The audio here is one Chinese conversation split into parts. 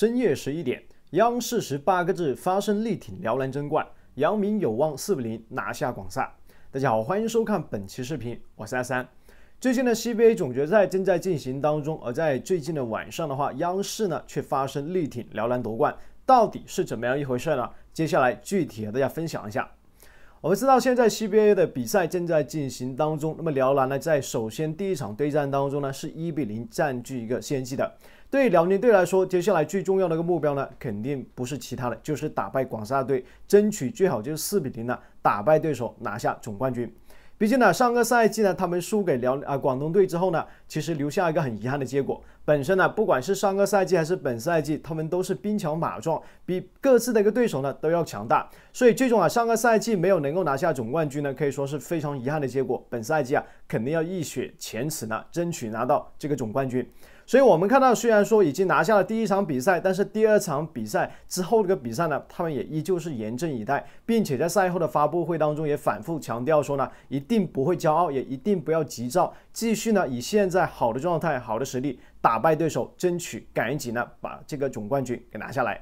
深夜十一点，央视十八个字发声力挺辽篮争冠，姚明有望四比零拿下广厦。大家好，欢迎收看本期视频，我是阿三。最近的 CBA 总决赛正在进行当中，而在最近的晚上的话，央视呢却发声力挺辽篮夺冠，到底是怎么样一回事呢？接下来具体和大家分享一下。我们知道现在 CBA 的比赛正在进行当中，那么辽篮呢在首先第一场对战当中呢是一比零占据一个先机的。对于辽宁队来说，接下来最重要的一个目标呢，肯定不是其他的就是打败广厦队，争取最好就是四比零呢打败对手拿下总冠军。毕竟呢，上个赛季呢，他们输给辽啊广东队之后呢，其实留下一个很遗憾的结果。本身呢，不管是上个赛季还是本赛季，他们都是兵强马壮，比各自的一个对手呢都要强大。所以最终啊，上个赛季没有能够拿下总冠军呢，可以说是非常遗憾的结果。本赛季啊，肯定要一雪前耻呢，争取拿到这个总冠军。所以，我们看到，虽然说已经拿下了第一场比赛，但是第二场比赛之后这个比赛呢，他们也依旧是严阵以待，并且在赛后的发布会当中也反复强调说呢，一定不会骄傲，也一定不要急躁，继续呢以现在好的状态、好的实力打败对手，争取赶紧呢把这个总冠军给拿下来。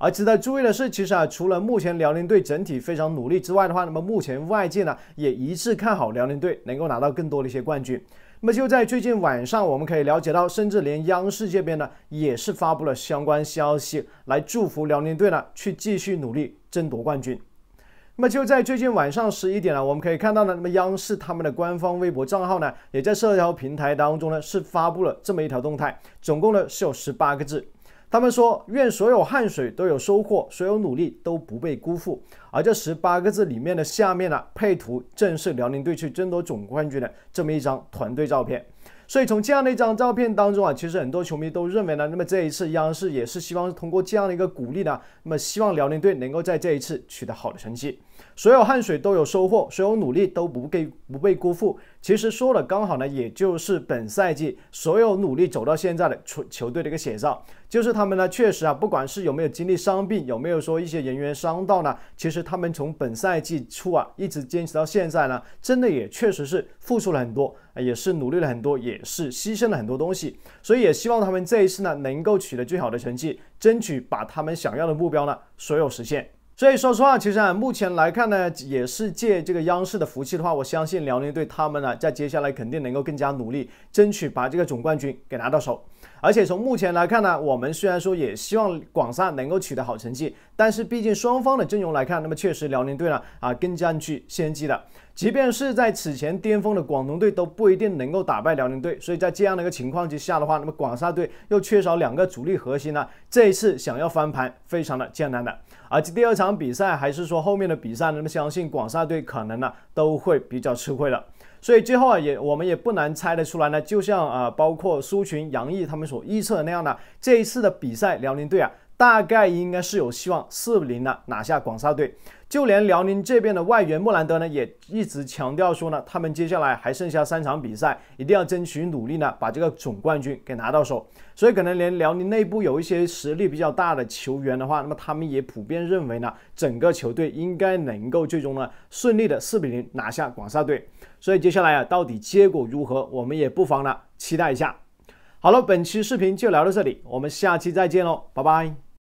而值得注意的是，其实啊，除了目前辽宁队整体非常努力之外的话，那么目前外界呢也一致看好辽宁队能够拿到更多的一些冠军。那么就在最近晚上，我们可以了解到，甚至连央视这边呢也是发布了相关消息，来祝福辽宁队呢去继续努力争夺冠军。那么就在最近晚上十一点了，我们可以看到呢，那么央视他们的官方微博账号呢也在社交平台当中呢是发布了这么一条动态，总共呢是有十八个字。他们说：“愿所有汗水都有收获，所有努力都不被辜负。”而这十八个字里面的下面呢，配图正是辽宁队去争夺总冠军的这么一张团队照片。所以从这样的一张照片当中啊，其实很多球迷都认为呢，那么这一次央视也是希望通过这样的一个鼓励呢，那么希望辽宁队能够在这一次取得好的成绩。所有汗水都有收获，所有努力都不被不被辜负。其实说了刚好呢，也就是本赛季所有努力走到现在的球球队的一个写照，就是他们呢确实啊，不管是有没有经历伤病，有没有说一些人员伤到呢，其实他们从本赛季初啊一直坚持到现在呢，真的也确实是付出了很多。也是努力了很多，也是牺牲了很多东西，所以也希望他们这一次呢能够取得最好的成绩，争取把他们想要的目标呢所有实现。所以说实话，其实啊，目前来看呢，也是借这个央视的福气的话，我相信辽宁队他们呢在接下来肯定能够更加努力，争取把这个总冠军给拿到手。而且从目前来看呢，我们虽然说也希望广厦能够取得好成绩，但是毕竟双方的阵容来看，那么确实辽宁队呢啊更占据先机的。即便是在此前巅峰的广东队都不一定能够打败辽宁队，所以在这样的一个情况之下的话，那么广厦队又缺少两个主力核心呢，这一次想要翻盘非常的艰难的。而第二场比赛还是说后面的比赛，那么相信广厦队可能呢都会比较吃亏了。所以最后啊，也我们也不难猜得出来呢，就像啊，包括苏群、杨毅他们所预测的那样的，这一次的比赛，辽宁队啊。大概应该是有希望四比零呢拿下广厦队，就连辽宁这边的外援穆兰德呢也一直强调说呢，他们接下来还剩下三场比赛，一定要争取努力呢把这个总冠军给拿到手。所以可能连辽宁内部有一些实力比较大的球员的话，那么他们也普遍认为呢，整个球队应该能够最终呢顺利的四比零拿下广厦队。所以接下来啊，到底结果如何，我们也不妨呢期待一下。好了，本期视频就聊到这里，我们下期再见喽，拜拜。